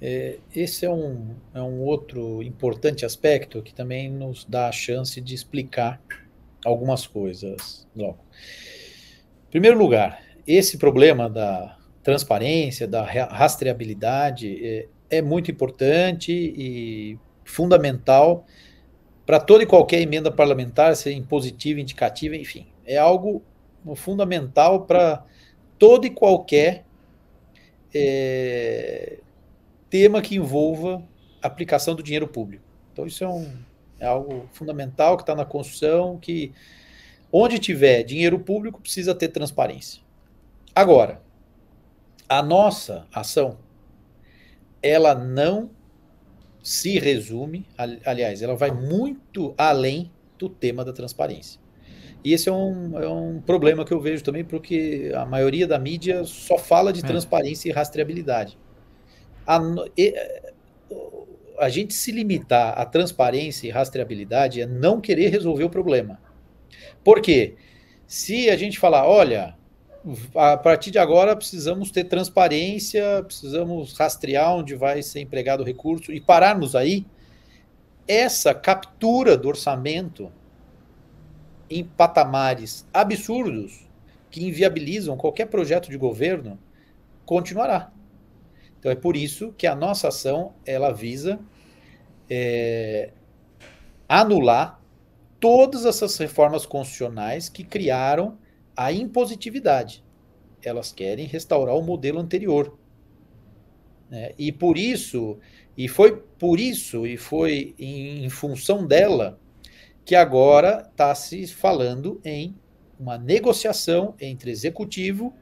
É, esse é um, é um outro importante aspecto que também nos dá a chance de explicar algumas coisas logo. Em primeiro lugar, esse problema da transparência, da rastreabilidade é, é muito importante e fundamental para toda e qualquer emenda parlamentar, seja impositiva, indicativa, enfim. É algo fundamental para todo e qualquer é, tema que envolva aplicação do dinheiro público. Então, isso é, um, é algo fundamental que está na construção, que onde tiver dinheiro público precisa ter transparência. Agora, a nossa ação, ela não se resume, aliás, ela vai muito além do tema da transparência. E esse é um, é um problema que eu vejo também, porque a maioria da mídia só fala de é. transparência e rastreabilidade a, eh, a gente se limitar à transparência e rastreabilidade é não querer resolver o problema. Por quê? Se a gente falar, olha, a partir de agora precisamos ter transparência, precisamos rastrear onde vai ser empregado o recurso e pararmos aí, essa captura do orçamento em patamares absurdos que inviabilizam qualquer projeto de governo continuará. Então é por isso que a nossa ação ela visa é, anular todas essas reformas constitucionais que criaram a impositividade. Elas querem restaurar o modelo anterior. Né? E por isso, e foi por isso, e foi em, em função dela, que agora está se falando em uma negociação entre executivo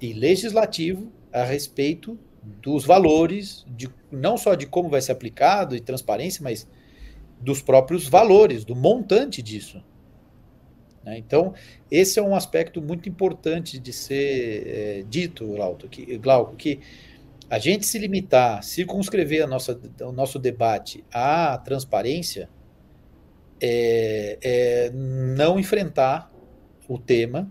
e legislativo a respeito dos valores, de, não só de como vai ser aplicado e transparência, mas dos próprios valores, do montante disso. Né? Então, esse é um aspecto muito importante de ser é, dito, Glauco que, Glauco, que a gente se limitar, circunscrever a nossa, o nosso debate à transparência, é, é não enfrentar o tema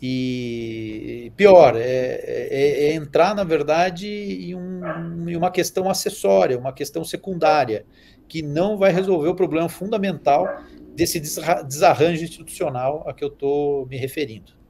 e pior, é, é, é, é entrar, na verdade, em, um, em uma questão acessória, uma questão secundária, que não vai resolver o problema fundamental desse desarranjo institucional a que eu estou me referindo.